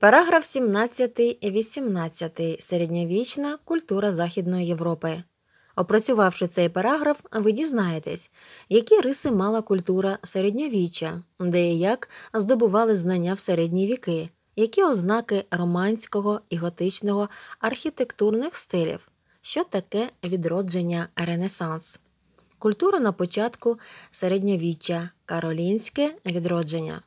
Параграф 17, 18. Середньовічна культура Західної Європи. Опрацювавши цей параграф, ви дізнаєтесь, які риси мала культура середньовіччя, де і як здобували знання в середні віки, які ознаки романського і готичного архітектурних стилів, що таке відродження Ренесанс, культура на початку середньовіччя, каролінське відродження.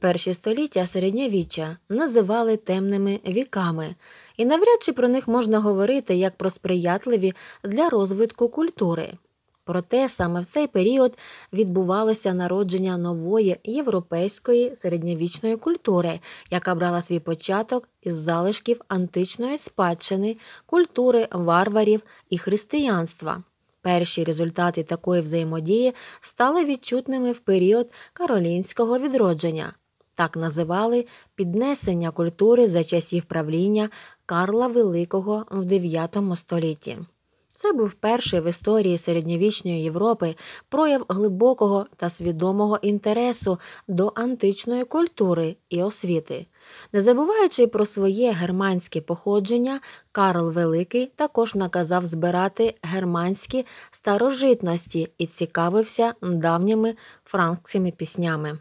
Перші століття середньовіччя називали темними віками, і навряд чи про них можна говорити як про сприятливі для розвитку культури. Проте саме в цей період відбувалося народження нової європейської середньовічної культури, яка брала свій початок із залишків античної спадщини, культури варварів і християнства. Перші результати такої взаємодії стали відчутними в період каролінського відродження, так називали піднесення культури за часів правління Карла Великого в IX столітті. Це був перший в історії середньовічної Європи прояв глибокого та свідомого інтересу до античної культури і освіти. Не забуваючи про своє германське походження, Карл Великий також наказав збирати германські старожитності і цікавився давніми франкськими піснями.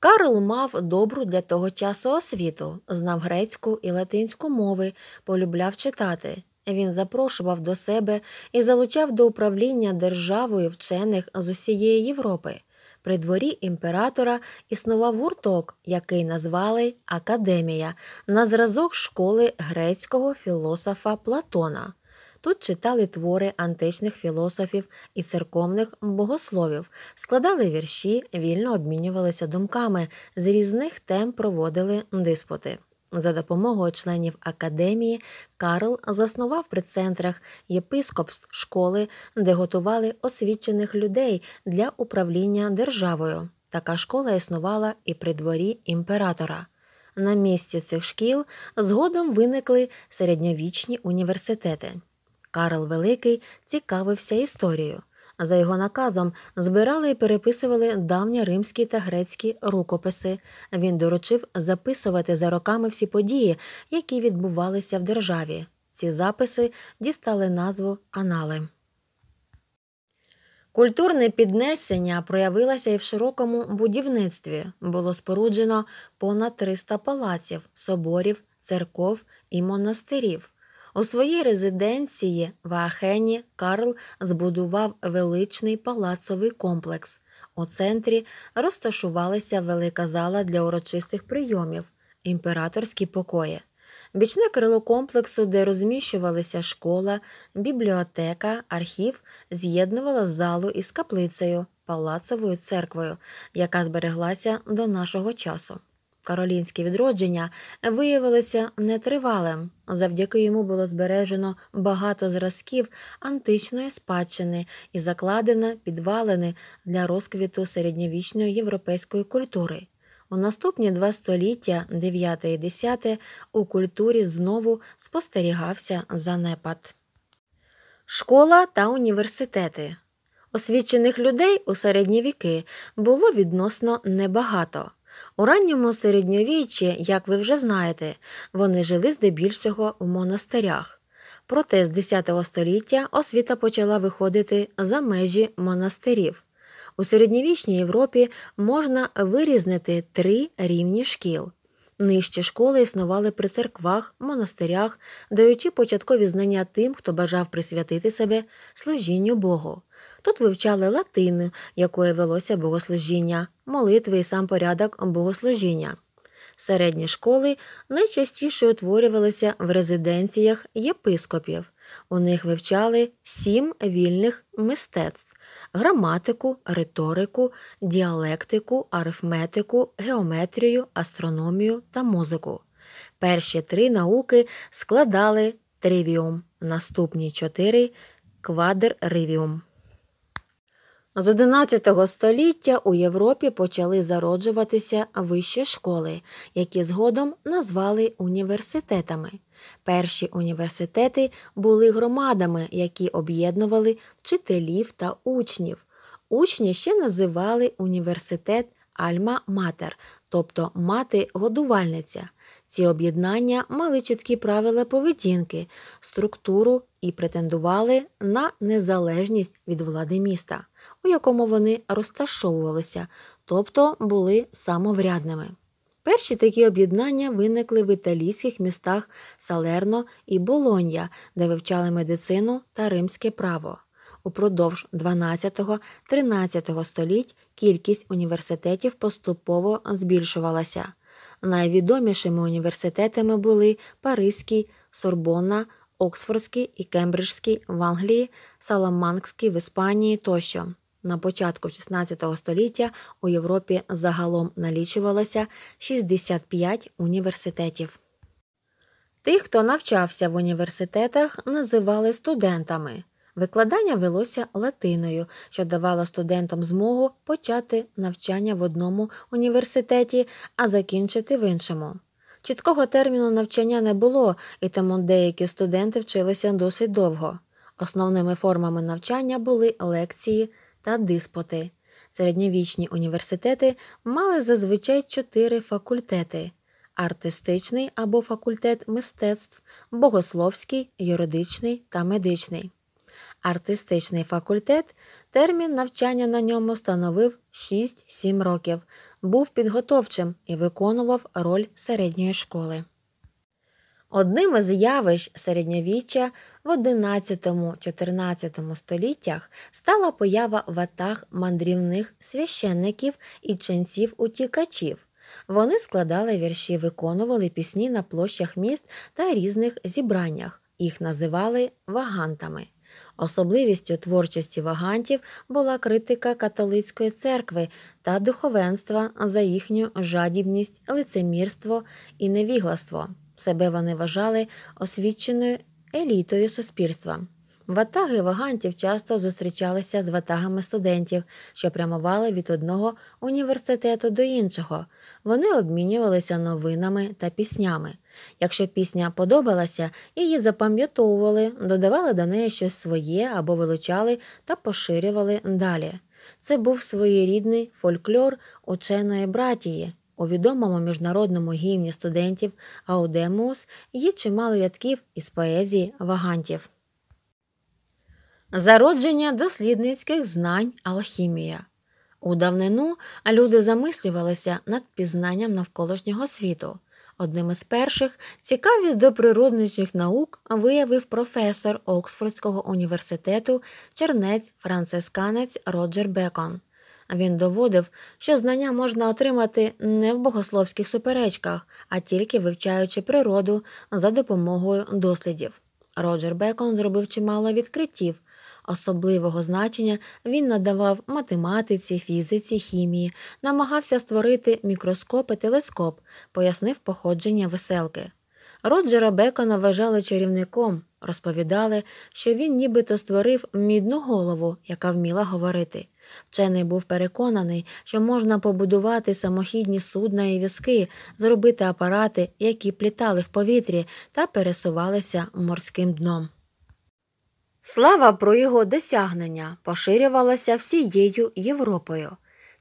Карл мав добру для того часу освіту, знав грецьку і латинську мови, полюбляв читати. Він запрошував до себе і залучав до управління державою вчених з усієї Європи. При дворі імператора існував гурток, який назвали Академія, на зразок школи грецького філософа Платона. Тут читали твори античних філософів і церковних богословів, складали вірші, вільно обмінювалися думками, з різних тем проводили диспути. За допомогою членів академії Карл заснував при центрах єпископств школи, де готували освічених людей для управління державою. Така школа існувала і при дворі імператора. На місці цих шкіл згодом виникли середньовічні університети. Карл Великий цікавився історією. За його наказом збирали і переписували давні римські та грецькі рукописи. Він доручив записувати за роками всі події, які відбувалися в державі. Ці записи дістали назву Анали. Культурне піднесення проявилося і в широкому будівництві. Було споруджено понад 300 палаців, соборів, церков і монастирів. У своїй резиденції в Ахені Карл збудував величний палацовий комплекс. У центрі розташувалася велика зала для урочистих прийомів, імператорські покої. Бічне крило комплексу, де розміщувалися школа, бібліотека, архів, з'єднувала залу із каплицею, палацовою церквою, яка збереглася до нашого часу. Каролінське відродження виявилося нетривалим. Завдяки йому було збережено багато зразків античної спадщини і закладено підвалини для розквіту середньовічної європейської культури. У наступні два століття, 9 і 10, у культурі знову спостерігався занепад. Школа та університети освічених людей у середні віки було відносно небагато. У ранньому середньовіччі, як ви вже знаєте, вони жили здебільшого в монастирях. Проте з X століття освіта почала виходити за межі монастирів. У середньовічній Європі можна вирізнити три рівні шкіл. Нижчі школи існували при церквах, монастирях, даючи початкові знання тим, хто бажав присвятити себе служінню Богу. Тут вивчали латину, якою велося богослужіння, молитви і сам порядок богослужіння. Середні школи найчастіше утворювалися в резиденціях єпископів. У них вивчали сім вільних мистецтв: граматику, риторику, діалектику, арифметику, геометрію, астрономію та музику. Перші три науки складали тривіум, наступні чотири квадривіум. З XI століття у Європі почали зароджуватися вищі школи, які згодом назвали університетами. Перші університети були громадами, які об'єднували вчителів та учнів. Учні ще називали університет Альма Матер тобто мати-годувальниця. Ці об'єднання мали чіткі правила поведінки, структуру і претендували на незалежність від влади міста, у якому вони розташовувалися, тобто були самоврядними. Перші такі об'єднання виникли в італійських містах Салерно і Болонья, де вивчали медицину та римське право. Упродовж 12-13 століть кількість університетів поступово збільшувалася. Найвідомішими університетами були Паризький, Сорбонна, Оксфордський і Кембриджський в Англії, Саламанкський в Іспанії тощо. На початку 16 століття у Європі загалом налічувалося 65 університетів. Тих, хто навчався в університетах, називали студентами. Викладання велося латиною, що давало студентам змогу почати навчання в одному університеті, а закінчити в іншому. Чіткого терміну навчання не було, і тому деякі студенти вчилися досить довго. Основними формами навчання були лекції та диспоти. Середньовічні університети мали зазвичай чотири факультети артистичний або факультет мистецтв, богословський, юридичний та медичний. Артистичний факультет термін навчання на ньому становив 6-7 років, був підготовчим і виконував роль середньої школи. Одним із явищ середньовіччя в 11-14 століттях стала поява в мандрівних священників і ченців утікачів. Вони складали вірші, виконували пісні на площах міст та різних зібраннях. Їх називали вагантами. Особливістю творчості вагантів була критика католицької церкви та духовенства за їхню жадібність, лицемірство і невігластво. Себе вони вважали освіченою елітою суспільства. Ватаги вагантів часто зустрічалися з ватагами студентів, що прямували від одного університету до іншого. Вони обмінювалися новинами та піснями. Якщо пісня подобалася, її запам'ятовували, додавали до неї щось своє або вилучали та поширювали далі. Це був своєрідний фольклор ученої братії. У відомому міжнародному гімні студентів Аудемус є чимало рядків із поезії вагантів. Зародження дослідницьких знань алхімія. У давнину люди замислювалися над пізнанням навколишнього світу. Одним із перших цікавість до природничих наук виявив професор Оксфордського університету чернець францисканець Роджер Бекон. Він доводив, що знання можна отримати не в богословських суперечках, а тільки вивчаючи природу за допомогою дослідів. Роджер Бекон зробив чимало відкриттів, Особливого значення він надавав математиці, фізиці, хімії, намагався створити мікроскоп і телескоп, пояснив походження веселки. Роджера Бекона вважали чарівником, розповідали, що він нібито створив мідну голову, яка вміла говорити. Вчений був переконаний, що можна побудувати самохідні судна і візки, зробити апарати, які плітали в повітрі та пересувалися морським дном. Слава про його досягнення поширювалася всією Європою.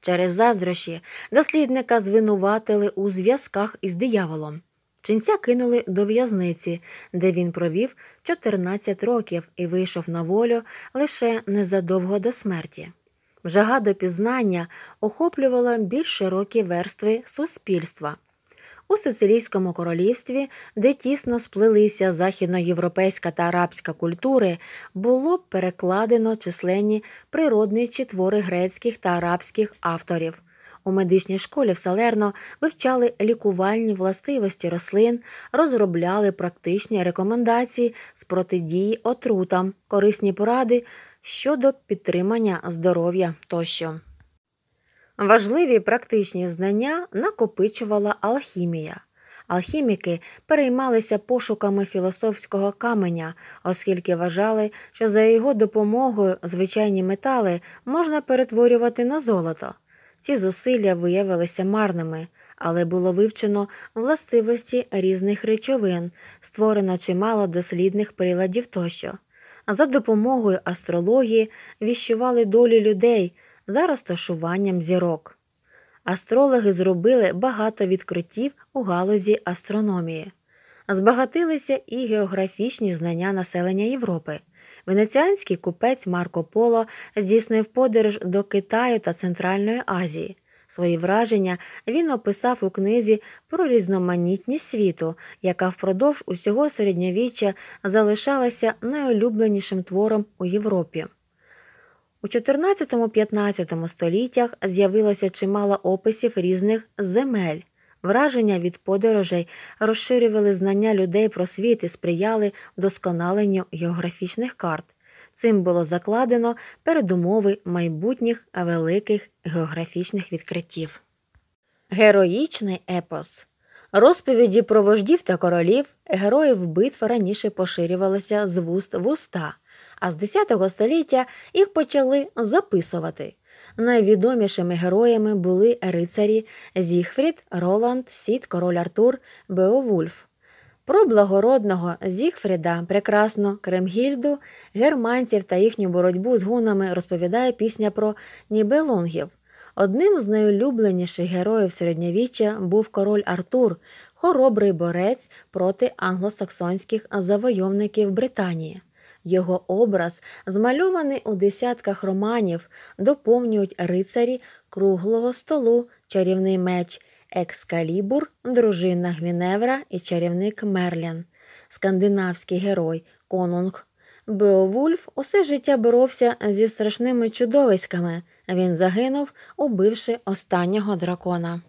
Через заздрощі дослідника звинуватили у зв'язках із дияволом. Ченця кинули до в'язниці, де він провів 14 років і вийшов на волю лише незадовго до смерті. Жага до пізнання охоплювала більш широкі верстви суспільства у Сицилійському королівстві, де тісно сплелися західноєвропейська та арабська культури, було перекладено численні природничі твори грецьких та арабських авторів. У медичній школі в Салерно вивчали лікувальні властивості рослин, розробляли практичні рекомендації з протидії отрутам, корисні поради щодо підтримання здоров'я тощо. Важливі практичні знання накопичувала алхімія. Алхіміки переймалися пошуками філософського каменя, оскільки вважали, що за його допомогою звичайні метали можна перетворювати на золото. Ці зусилля виявилися марними, але було вивчено властивості різних речовин, створено чимало дослідних приладів тощо. За допомогою астрології віщували долі людей за розташуванням зірок. Астрологи зробили багато відкриттів у галузі астрономії, збагатилися і географічні знання населення Європи. Венеціанський купець Марко Поло здійснив подорож до Китаю та Центральної Азії. Свої враження він описав у книзі про різноманітність світу, яка впродовж усього середньовіччя залишалася найулюбленішим твором у Європі. У 14-15 століттях з'явилося чимало описів різних земель. Враження від подорожей розширювали знання людей про світ і сприяли досконаленню географічних карт. Цим було закладено передумови майбутніх великих географічних відкриттів. Героїчний епос розповіді про вождів та королів, героїв битв раніше поширювалися з вуст в уста а з 10 століття їх почали записувати. Найвідомішими героями були рицарі Зігфрід, Роланд, Сід, Король Артур, Беовульф. Про благородного Зігфріда, прекрасно Кремгільду, германців та їхню боротьбу з гунами розповідає пісня про Нібелунгів. Одним з найулюбленіших героїв середньовіччя був король Артур, хоробрий борець проти англосаксонських завойовників Британії. Його образ, змальований у десятках романів, доповнюють рицарі круглого столу, чарівний меч, екскалібур, дружина Гвіневра і чарівник Мерлін, скандинавський герой, конунг. Беовульф усе життя боровся зі страшними чудовиськами. Він загинув, убивши останнього дракона.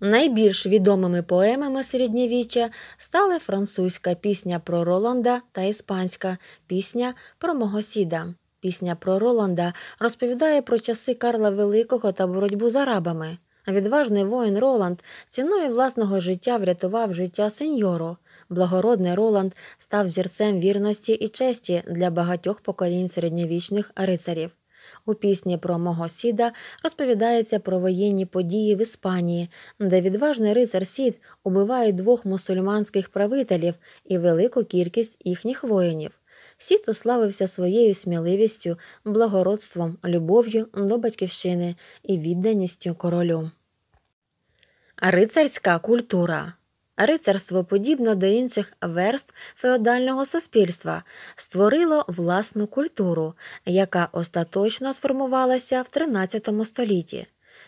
Найбільш відомими поемами середньовіччя стали французька пісня про Роланда та іспанська пісня про Могосіда. Пісня про Роланда розповідає про часи Карла Великого та боротьбу з арабами. Відважний воїн Роланд ціною власного життя врятував життя сеньору. Благородний Роланд став зірцем вірності і честі для багатьох поколінь середньовічних рицарів. У пісні про мого сіда розповідається про воєнні події в Іспанії, де відважний рицар Сід убиває двох мусульманських правителів і велику кількість їхніх воїнів. Сід уславився своєю сміливістю, благородством, любов'ю до батьківщини і відданістю королю. Рицарська культура Рицарство, подібно до інших верств феодального суспільства, створило власну культуру, яка остаточно сформувалася в XIII столітті.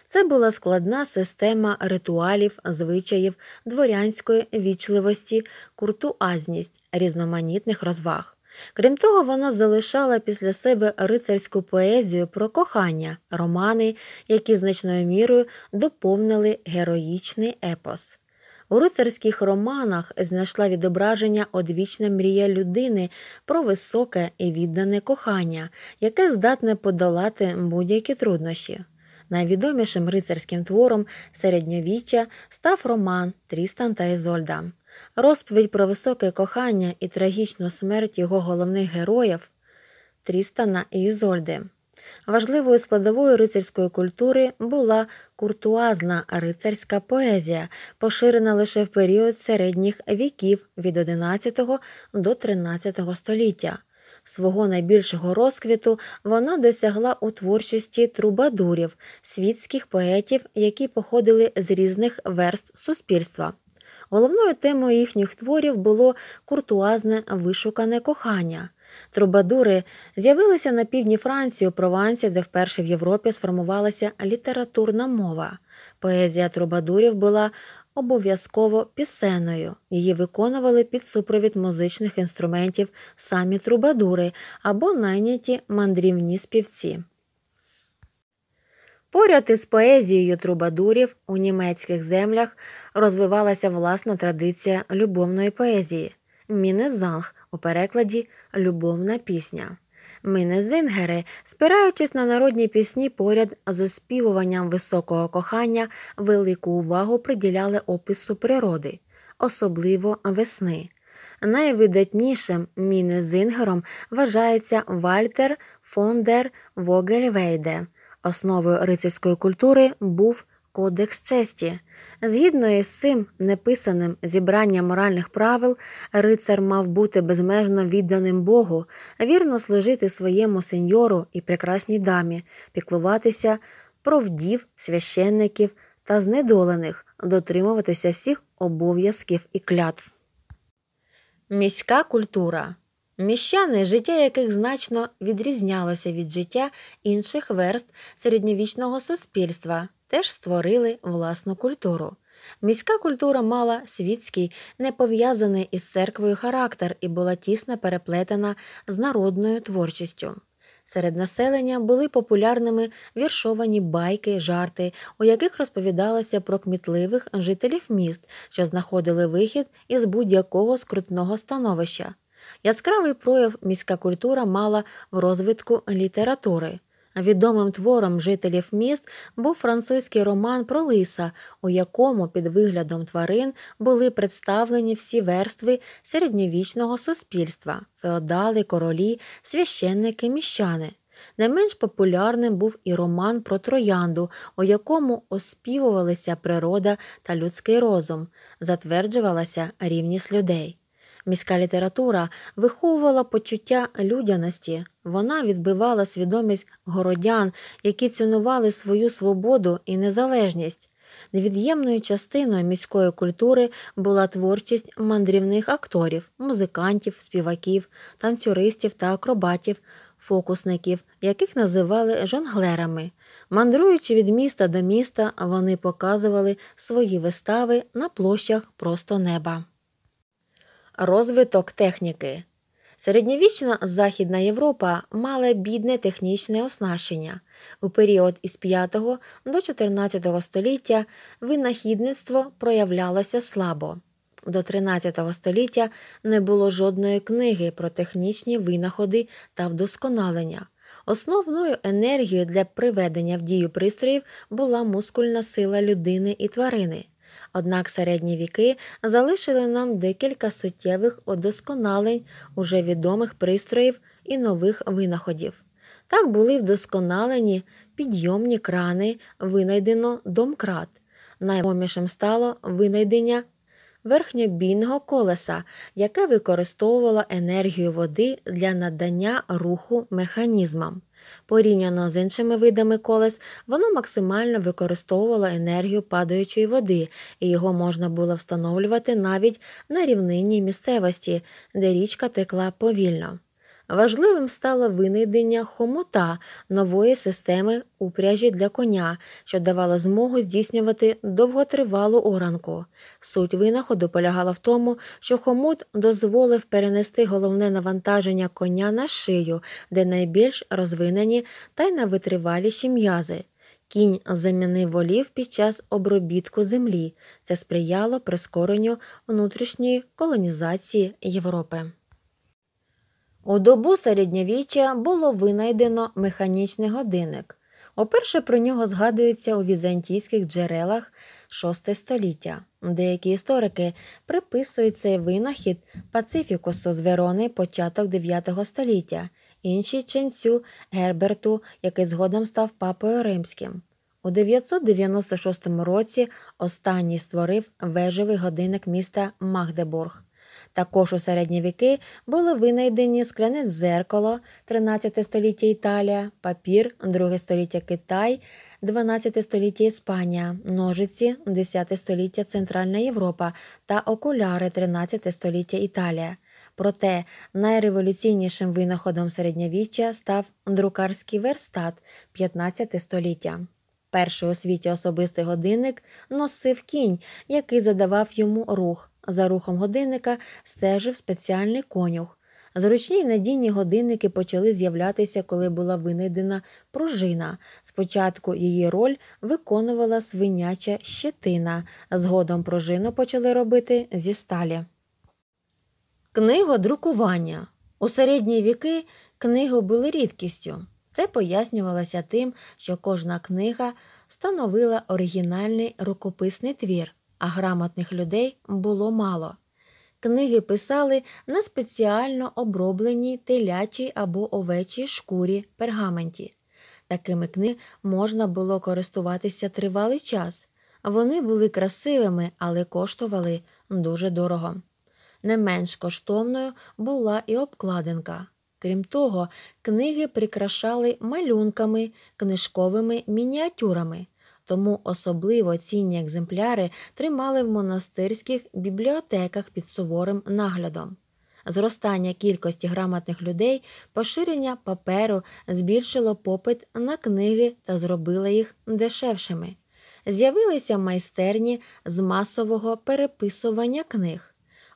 Це була складна система ритуалів, звичаїв, дворянської вічливості, куртуазність, різноманітних розваг. Крім того, вона залишала після себе рицарську поезію про кохання, романи, які значною мірою доповнили героїчний епос. У рицарських романах знайшла відображення одвічна мрія людини про високе і віддане кохання, яке здатне подолати будь-які труднощі. Найвідомішим рицарським твором середньовіччя став роман Трістан та Ізольда. Розповідь про високе кохання і трагічну смерть його головних героїв Трістана і Ізольди. Важливою складовою рицарської культури була куртуазна рицарська поезія, поширена лише в період середніх віків від XI до XIII століття. Свого найбільшого розквіту вона досягла у творчості трубадурів, світських поетів, які походили з різних верст суспільства. Головною темою їхніх творів було куртуазне вишукане кохання. Трубадури з'явилися на півдні Франції у Провансі, де вперше в Європі сформувалася літературна мова. Поезія трубадурів була обов'язково пісеною. Її виконували під супровід музичних інструментів самі трубадури або найняті мандрівні співці. Поряд із поезією трубадурів у німецьких землях розвивалася власна традиція любовної поезії. Мінезанг у перекладі Любовна пісня. Мінезингери, спираючись на народні пісні поряд з оспівуванням високого кохання, велику увагу приділяли опису природи, особливо весни. Найвидатнішим мінезингером вважається Вальтер фондер Вогельвейде. Основою рицарської культури був Кодекс честі. Згідно із цим неписаним зібранням моральних правил, рицар мав бути безмежно відданим Богу, вірно служити своєму сеньору і прекрасній дамі, піклуватися про вдів, священників та знедолених, дотримуватися всіх обов'язків і клятв. Міська культура. Міщани, життя яких значно відрізнялося від життя інших верст середньовічного суспільства теж створили власну культуру. Міська культура мала світський, не пов'язаний із церквою характер і була тісно переплетена з народною творчістю. Серед населення були популярними віршовані байки, жарти, у яких розповідалося про кмітливих жителів міст, що знаходили вихід із будь-якого скрутного становища. Яскравий прояв міська культура мала в розвитку літератури. Відомим твором жителів міст був французький роман про лиса, у якому під виглядом тварин були представлені всі верстви середньовічного суспільства феодали, королі, священники, міщани. Не менш популярним був і роман про троянду, у якому оспівувалися природа та людський розум, затверджувалася рівність людей. Міська література виховувала почуття людяності, вона відбивала свідомість городян, які цінували свою свободу і незалежність. Невід'ємною частиною міської культури була творчість мандрівних акторів, музикантів, співаків, танцюристів та акробатів, фокусників, яких називали жонглерами. Мандруючи від міста до міста, вони показували свої вистави на площах просто неба. Розвиток техніки. Середньовічна Західна Європа мала бідне технічне оснащення. У період із 5 до 14 століття винахідництво проявлялося слабо. До 13 століття не було жодної книги про технічні винаходи та вдосконалення. Основною енергією для приведення в дію пристроїв була мускульна сила людини і тварини. Однак середні віки залишили нам декілька суттєвих удосконалень уже відомих пристроїв і нових винаходів. Так були вдосконалені підйомні крани, винайдено домкрат. Найвомішим стало винайдення верхньобійного колеса, яке використовувало енергію води для надання руху механізмам. Порівняно з іншими видами колес, воно максимально використовувало енергію падаючої води, і його можна було встановлювати навіть на рівнинній місцевості, де річка текла повільно. Важливим стало винайдення хомута нової системи упряжі для коня, що давало змогу здійснювати довготривалу оранку. Суть винаходу полягала в тому, що хомут дозволив перенести головне навантаження коня на шию, де найбільш розвинені та й найвитриваліші м'язи. Кінь замінив волів під час обробітку землі. Це сприяло прискоренню внутрішньої колонізації Європи. У добу середньовіччя було винайдено механічний годинник. Оперше про нього згадується у візантійських джерелах VI століття. Деякі історики приписують цей винахід Пацифікусу з Верони початок IX століття, інші ченцю Герберту, який згодом став папою римським. У 996 році останній створив вежевий годинник міста Магдебург. Також у середні віки були винайдені скляне дзеркало 13 століття Італія, папір 2 століття Китай, 12 століття Іспанія, ножиці 10 століття Центральна Європа та окуляри 13 століття Італія. Проте найреволюційнішим винаходом середньовіччя став друкарський верстат 15 століття. Перший у світі особистий годинник носив кінь, який задавав йому рух за рухом годинника стежив спеціальний конюх. Зручні й надійні годинники почали з'являтися, коли була винайдена пружина. Спочатку її роль виконувала свиняча щетина, згодом пружину почали робити зі сталі. Книга друкування. У середні віки книги були рідкістю. Це пояснювалося тим, що кожна книга становила оригінальний рукописний твір, а грамотних людей було мало. Книги писали на спеціально обробленій телячій або овечій шкурі пергаменті. Такими книг можна було користуватися тривалий час. Вони були красивими, але коштували дуже дорого. Не менш коштовною була і обкладинка. Крім того, книги прикрашали малюнками, книжковими мініатюрами тому особливо цінні екземпляри тримали в монастирських бібліотеках під суворим наглядом. Зростання кількості грамотних людей, поширення паперу збільшило попит на книги та зробило їх дешевшими. З'явилися майстерні з масового переписування книг.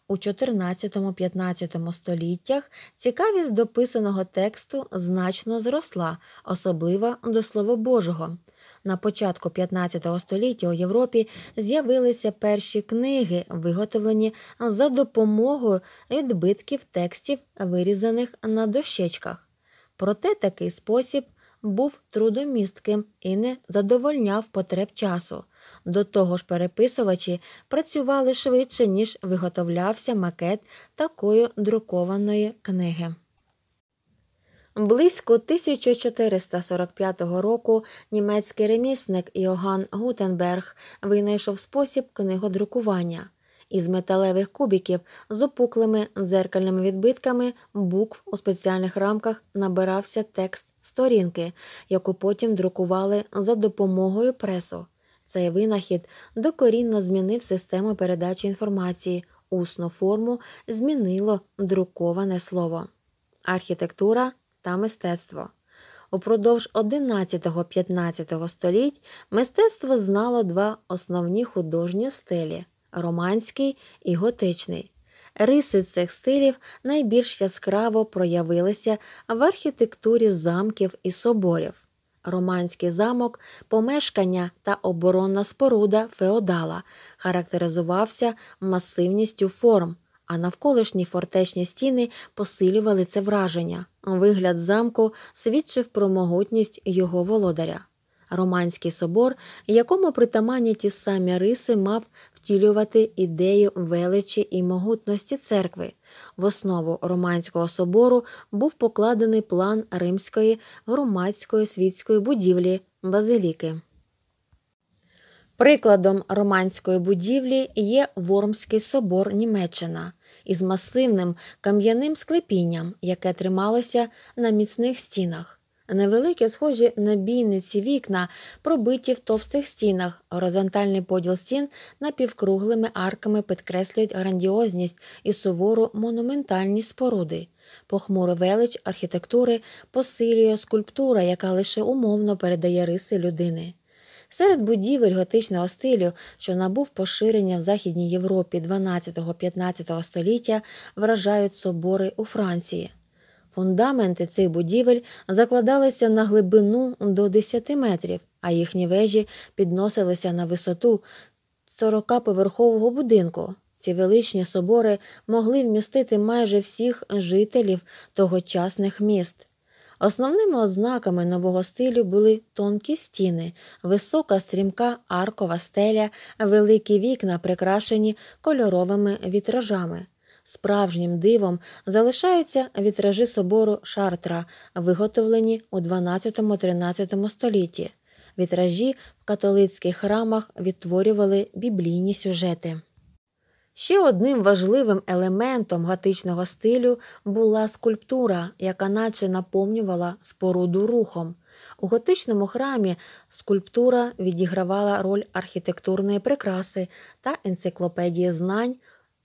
У 14-15 століттях цікавість дописаного тексту значно зросла, особливо до Слова Божого. На початку 15 століття у Європі з'явилися перші книги, виготовлені за допомогою відбитків текстів, вирізаних на дощечках. Проте такий спосіб був трудомістким і не задовольняв потреб часу. До того ж, переписувачі працювали швидше, ніж виготовлявся макет такої друкованої книги. Близько 1445 року німецький ремісник Йоган Гутенберг винайшов спосіб книгодрукування із металевих кубіків з опуклими дзеркальними відбитками букв у спеціальних рамках набирався текст сторінки, яку потім друкували за допомогою пресу. Цей винахід докорінно змінив систему передачі інформації, усну форму змінило друковане слово. Архітектура та мистецтво. Упродовж 11-15 століть мистецтво знало два основні художні стилі романський і готичний. Риси цих стилів найбільш яскраво проявилися в архітектурі замків і соборів. Романський замок, помешкання та оборонна споруда феодала характеризувався масивністю форм, а навколишні фортечні стіни посилювали це враження. Вигляд замку свідчив про могутність його володаря. Романський собор, якому притаманні ті самі риси мав втілювати ідею величі і могутності церкви. В основу Романського собору був покладений план римської громадської світської будівлі Базиліки. Прикладом романської будівлі є Вормський собор Німеччина із масивним кам'яним склепінням, яке трималося на міцних стінах. Невеликі, схожі на бійниці вікна, пробиті в товстих стінах, горизонтальний поділ стін напівкруглими арками підкреслюють грандіозність і сувору монументальні споруди. Похмуру велич архітектури посилює скульптура, яка лише умовно передає риси людини. Серед будівель готичного стилю, що набув поширення в Західній Європі 12-15 століття, вражають собори у Франції. Фундаменти цих будівель закладалися на глибину до 10 метрів, а їхні вежі підносилися на висоту 40-поверхового будинку. Ці величні собори могли вмістити майже всіх жителів тогочасних міст. Основними ознаками нового стилю були тонкі стіни, висока стрімка аркова стеля, великі вікна, прикрашені кольоровими вітражами. Справжнім дивом залишаються вітражі собору Шартра, виготовлені у 12-13 столітті. Вітражі в католицьких храмах відтворювали біблійні сюжети. Ще одним важливим елементом готичного стилю була скульптура, яка наче наповнювала споруду рухом. У готичному храмі скульптура відігравала роль архітектурної прикраси та енциклопедії знань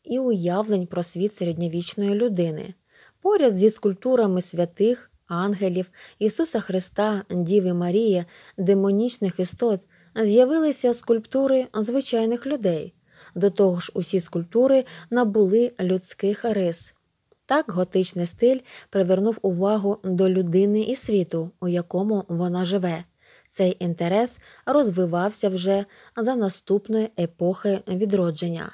і уявлень про світ середньовічної людини. Поряд зі скульптурами святих, ангелів, Ісуса Христа, Діви Марії, демонічних істот з'явилися скульптури звичайних людей. До того ж, усі скульптури набули людських рис. Так готичний стиль привернув увагу до людини і світу, у якому вона живе. Цей інтерес розвивався вже за наступної епохи відродження.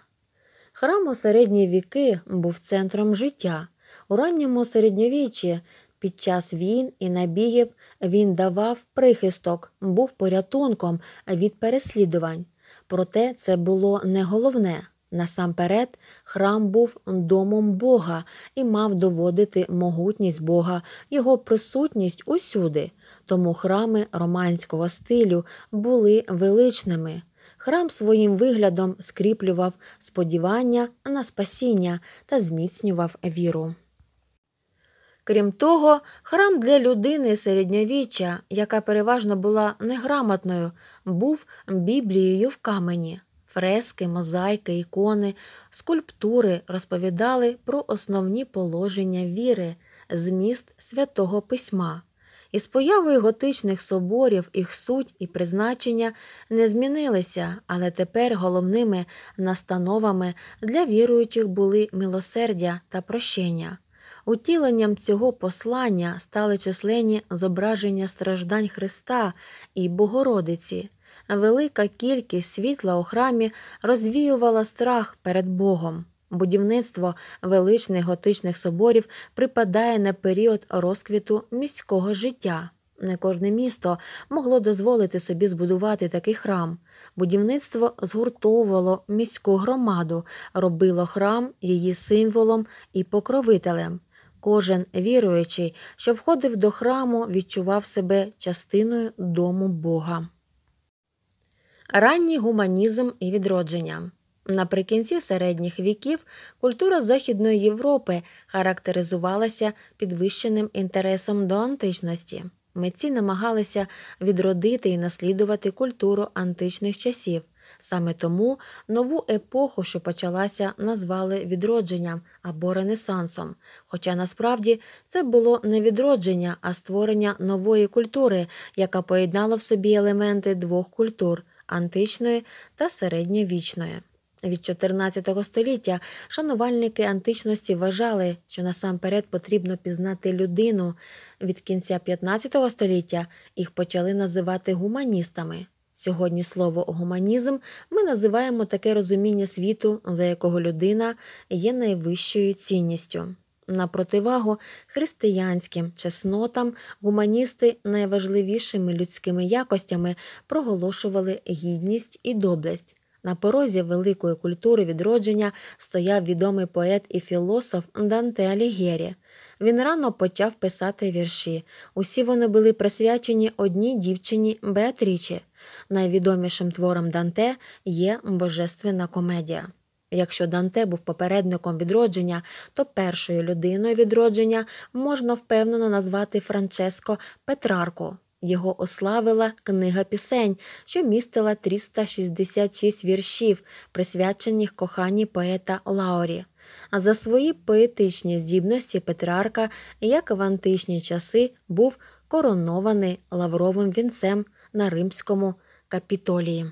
Храм у середні віки був центром життя. У ранньому середньовіччі під час війн і набігів він давав прихисток, був порятунком від переслідувань. Проте це було не головне. Насамперед, храм був домом Бога і мав доводити могутність Бога, його присутність усюди. Тому храми романського стилю були величними. Храм своїм виглядом скріплював сподівання на спасіння та зміцнював віру. Крім того, храм для людини середньовіччя, яка переважно була неграмотною, був біблією в камені. Фрески, мозаїки, ікони, скульптури розповідали про основні положення віри, зміст святого письма. і з появою готичних соборів їх суть і призначення не змінилися, але тепер головними настановами для віруючих були милосердя та прощення. Утіленням цього послання стали численні зображення страждань Христа і Богородиці. Велика кількість світла у храмі розвіювала страх перед Богом. Будівництво величних готичних соборів припадає на період розквіту міського життя. Не кожне місто могло дозволити собі збудувати такий храм. Будівництво згуртовувало міську громаду, робило храм її символом і покровителем. Кожен віруючий, що входив до храму, відчував себе частиною дому Бога. Ранній гуманізм і відродження. Наприкінці середніх віків культура Західної Європи характеризувалася підвищеним інтересом до античності. Митці намагалися відродити і наслідувати культуру античних часів. Саме тому нову епоху, що почалася, назвали відродженням або Ренесансом. Хоча насправді це було не відродження, а створення нової культури, яка поєднала в собі елементи двох культур античної та середньовічної. Від 14 століття шанувальники античності вважали, що насамперед потрібно пізнати людину. Від кінця 15 століття їх почали називати гуманістами. Сьогодні слово гуманізм ми називаємо таке розуміння світу, за якого людина є найвищою цінністю. На противагу християнським чеснотам гуманісти найважливішими людськими якостями проголошували гідність і доблесть. На порозі великої культури відродження стояв відомий поет і філософ Данте Алігєрі. Він рано почав писати вірші. Усі вони були присвячені одній дівчині Беатрічі – Найвідомішим твором Данте є Божественна комедія. Якщо Данте був попередником відродження, то першою людиною відродження можна впевнено назвати Франческо Петрарко. Його ославила книга пісень, що містила 366 віршів, присвячених коханні поета Лаурі. А за свої поетичні здібності Петрарка, як в античні часи, був коронований лавровим вінцем на римському капітолії.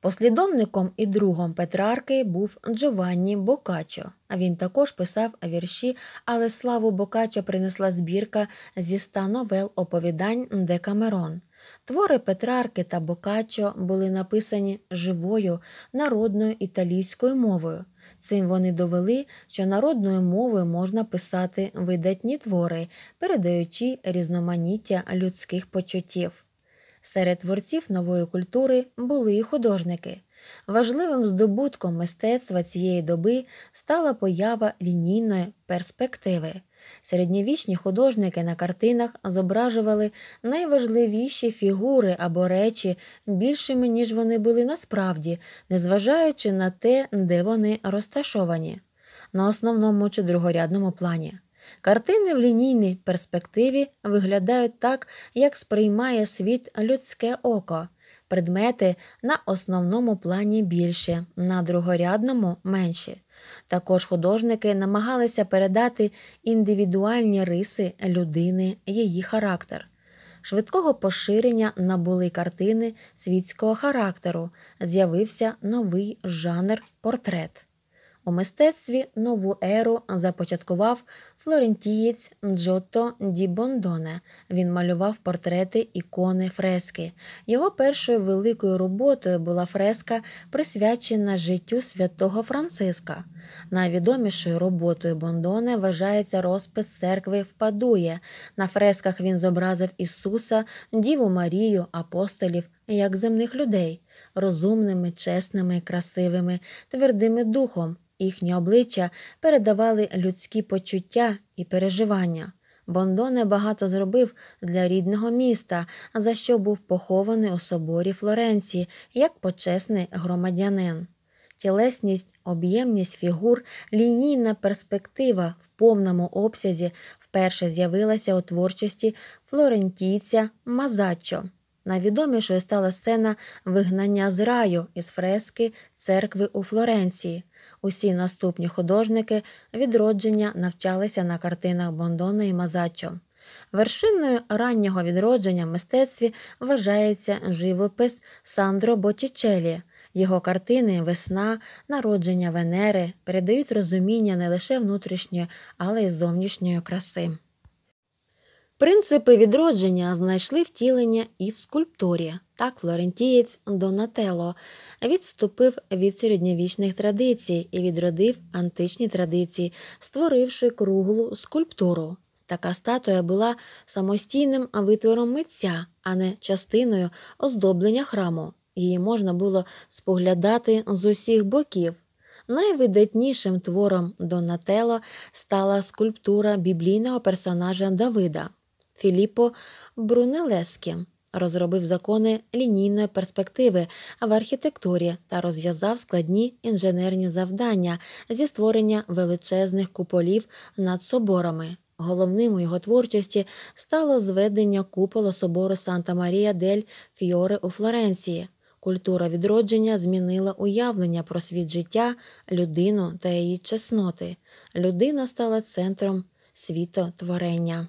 Послідовником і другом Петрарки був Джованні Бокачо. А Він також писав вірші, але славу Бокачо принесла збірка зі ста новел оповідань Декамерон. Твори Петрарки та Бокачо були написані живою народною італійською мовою. Цим вони довели, що народною мовою можна писати видатні твори, передаючи різноманіття людських почуттів. Серед творців нової культури були і художники. Важливим здобутком мистецтва цієї доби стала поява лінійної перспективи. Середньовічні художники на картинах зображували найважливіші фігури або речі більшими, ніж вони були насправді, незважаючи на те, де вони розташовані, на основному чи другорядному плані. Картини в лінійній перспективі виглядають так, як сприймає світ людське око. Предмети на основному плані більше, на другорядному менші. Також художники намагалися передати індивідуальні риси людини, її характер. Швидкого поширення набули картини світського характеру, з'явився новий жанр портрет. У мистецтві нову еру започаткував флорентієць Джотто Ді Бондоне. Він малював портрети, ікони, фрески. Його першою великою роботою була фреска, присвячена життю святого Франциска. Найвідомішою роботою Бондоне вважається розпис церкви в Падує. На фресках він зобразив Ісуса, Діву Марію, апостолів. Як земних людей, розумними, чесними, красивими, твердими духом, їхні обличчя передавали людські почуття і переживання. Бондоне багато зробив для рідного міста, за що був похований у соборі Флоренції як почесний громадянин. Тілесність, об'ємність фігур, лінійна перспектива в повному обсязі вперше з'явилася у творчості флорентійця Мазаччо. Найвідомішою стала сцена вигнання з раю із фрески церкви у Флоренції. Усі наступні художники відродження навчалися на картинах Бондона і Мазаччо. Вершиною раннього відродження в мистецтві вважається живопис Сандро Боттічеллі. Його картини, весна, народження Венери передають розуміння не лише внутрішньої, але й зовнішньої краси. Принципи відродження знайшли втілення і в скульптурі. Так, флорентієць Донателло відступив від середньовічних традицій і відродив античні традиції, створивши круглу скульптуру. Така статуя була самостійним витвором митця, а не частиною оздоблення храму. Її можна було споглядати з усіх боків. Найвидатнішим твором Донателло стала скульптура біблійного персонажа Давида. Філіппо Брунелескі розробив закони лінійної перспективи в архітектурі та розв'язав складні інженерні завдання зі створення величезних куполів над соборами. Головним у його творчості стало зведення купола собору Санта Марія дель Фіоре у Флоренції. Культура відродження змінила уявлення про світ життя, людину та її чесноти. Людина стала центром світотворення.